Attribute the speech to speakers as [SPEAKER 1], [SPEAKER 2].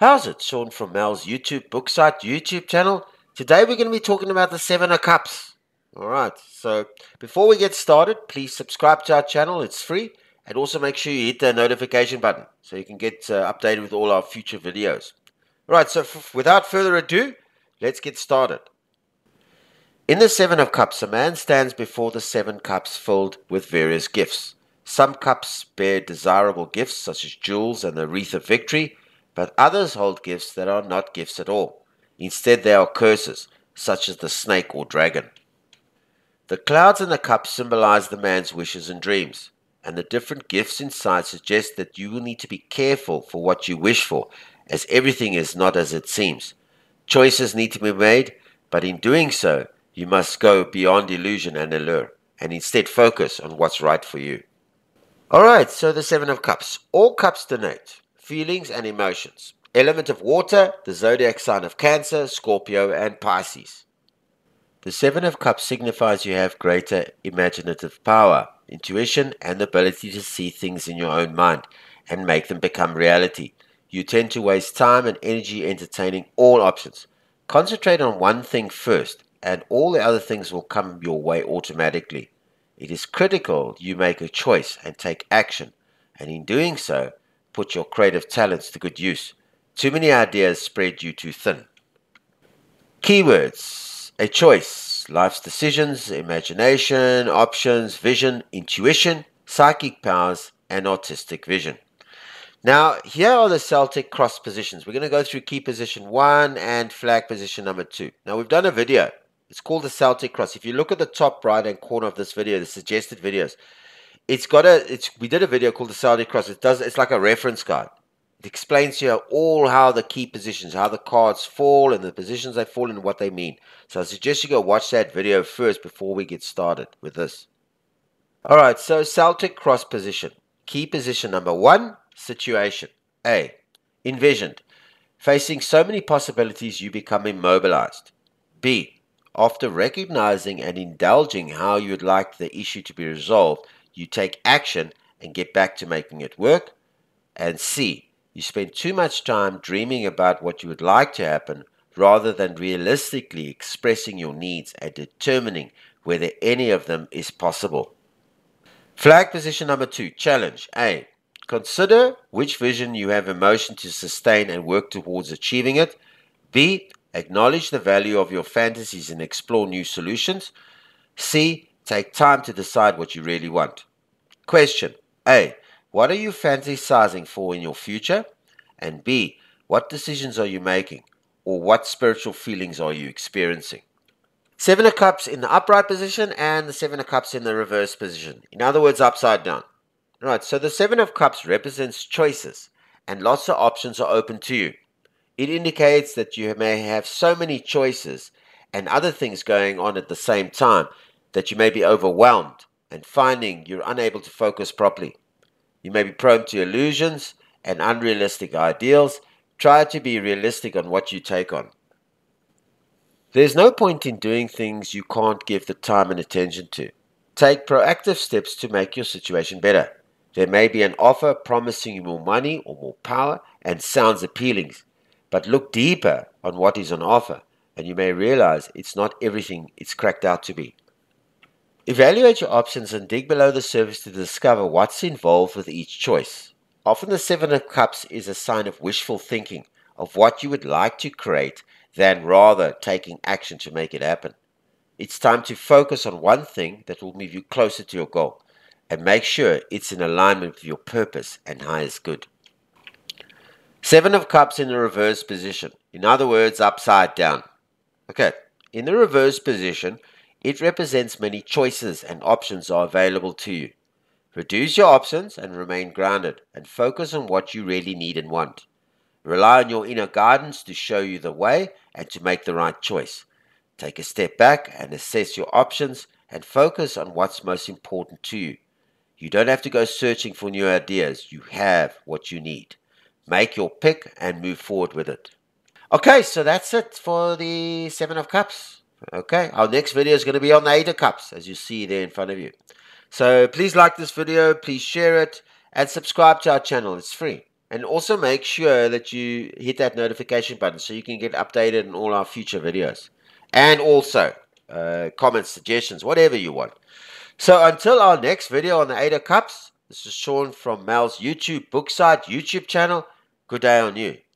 [SPEAKER 1] How's it? Sean from Mel's YouTube book site YouTube channel. Today we're going to be talking about the Seven of Cups. Alright, so before we get started, please subscribe to our channel, it's free. And also make sure you hit the notification button so you can get uh, updated with all our future videos. Alright, so without further ado, let's get started. In the Seven of Cups, a man stands before the seven cups filled with various gifts. Some cups bear desirable gifts such as jewels and the wreath of victory but others hold gifts that are not gifts at all. Instead, they are curses, such as the snake or dragon. The clouds and the cup symbolize the man's wishes and dreams, and the different gifts inside suggest that you will need to be careful for what you wish for, as everything is not as it seems. Choices need to be made, but in doing so, you must go beyond illusion and allure, and instead focus on what's right for you. Alright, so the Seven of Cups. All cups denote feelings, and emotions. Element of water, the zodiac sign of Cancer, Scorpio, and Pisces. The Seven of Cups signifies you have greater imaginative power, intuition, and the ability to see things in your own mind and make them become reality. You tend to waste time and energy entertaining all options. Concentrate on one thing first, and all the other things will come your way automatically. It is critical you make a choice and take action, and in doing so, put your creative talents to good use. Too many ideas spread you too thin. Keywords a choice, life's decisions, imagination, options, vision, intuition, psychic powers, and artistic vision. Now, here are the Celtic cross positions. We're going to go through key position one and flag position number two. Now, we've done a video. It's called the Celtic cross. If you look at the top right hand corner of this video, the suggested videos, it's got a it's we did a video called the Saudi Cross. It does it's like a reference guide. It explains to you all how the key positions, how the cards fall and the positions they fall and what they mean. So I suggest you go watch that video first before we get started with this. Alright, so Celtic cross position. Key position number one, situation. A. Envisioned. Facing so many possibilities you become immobilized. B. After recognizing and indulging how you'd like the issue to be resolved, you take action and get back to making it work. And C, you spend too much time dreaming about what you would like to happen rather than realistically expressing your needs and determining whether any of them is possible. Flag position number two challenge A. Consider which vision you have emotion to sustain and work towards achieving it. B. Acknowledge the value of your fantasies and explore new solutions. C. Take time to decide what you really want. Question A. What are you fantasizing for in your future? And B. What decisions are you making? Or what spiritual feelings are you experiencing? Seven of Cups in the upright position and the Seven of Cups in the reverse position. In other words, upside down. Right, so the Seven of Cups represents choices and lots of options are open to you. It indicates that you may have so many choices and other things going on at the same time that you may be overwhelmed and finding you're unable to focus properly. You may be prone to illusions and unrealistic ideals. Try to be realistic on what you take on. There's no point in doing things you can't give the time and attention to. Take proactive steps to make your situation better. There may be an offer promising you more money or more power and sounds appealing, but look deeper on what is on offer and you may realize it's not everything it's cracked out to be. Evaluate your options and dig below the surface to discover what's involved with each choice. Often the Seven of Cups is a sign of wishful thinking of what you would like to create than rather taking action to make it happen. It's time to focus on one thing that will move you closer to your goal and make sure it's in alignment with your purpose and highest good. Seven of Cups in the reverse position, in other words, upside down. Okay, in the reverse position, it represents many choices and options are available to you. Reduce your options and remain grounded and focus on what you really need and want. Rely on your inner guidance to show you the way and to make the right choice. Take a step back and assess your options and focus on what's most important to you. You don't have to go searching for new ideas, you have what you need. Make your pick and move forward with it. Okay, so that's it for the Seven of Cups. Okay, our next video is going to be on the Eight of Cups, as you see there in front of you. So please like this video, please share it, and subscribe to our channel. It's free. And also make sure that you hit that notification button so you can get updated on all our future videos. And also, uh, comments, suggestions, whatever you want. So until our next video on the Eight of Cups, this is Sean from Mal's YouTube book site, YouTube channel. Good day on you.